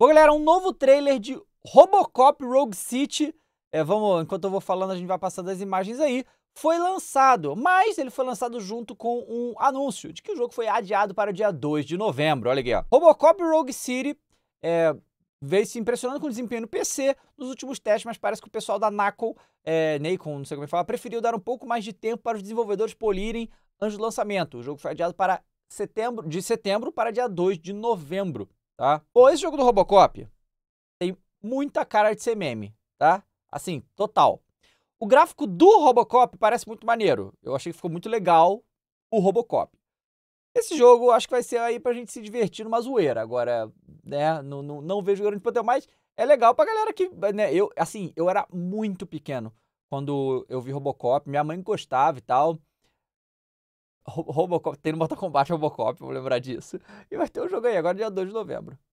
Bom, galera, um novo trailer de Robocop Rogue City. É, vamos, enquanto eu vou falando, a gente vai passando as imagens aí. Foi lançado, mas ele foi lançado junto com um anúncio de que o jogo foi adiado para o dia 2 de novembro. Olha aqui, ó. Robocop Rogue City é, veio se impressionando com o desempenho no PC nos últimos testes, mas parece que o pessoal da Knuckle, é, Nacon, não sei como é que fala, preferiu dar um pouco mais de tempo para os desenvolvedores polirem antes do lançamento. O jogo foi adiado para setembro, de setembro para dia 2 de novembro tá? Bom, esse jogo do Robocop tem muita cara de ser meme, tá? Assim, total. O gráfico do Robocop parece muito maneiro. Eu achei que ficou muito legal o Robocop. Esse jogo acho que vai ser aí pra gente se divertir numa zoeira. Agora, né, não, não, não vejo grande poder, mas é legal pra galera que, né, eu, assim, eu era muito pequeno quando eu vi Robocop, minha mãe gostava e tal. Robocop, tem no Mortal Kombat Robocop, vou lembrar disso. E vai ter um jogo aí agora, é dia 2 de novembro.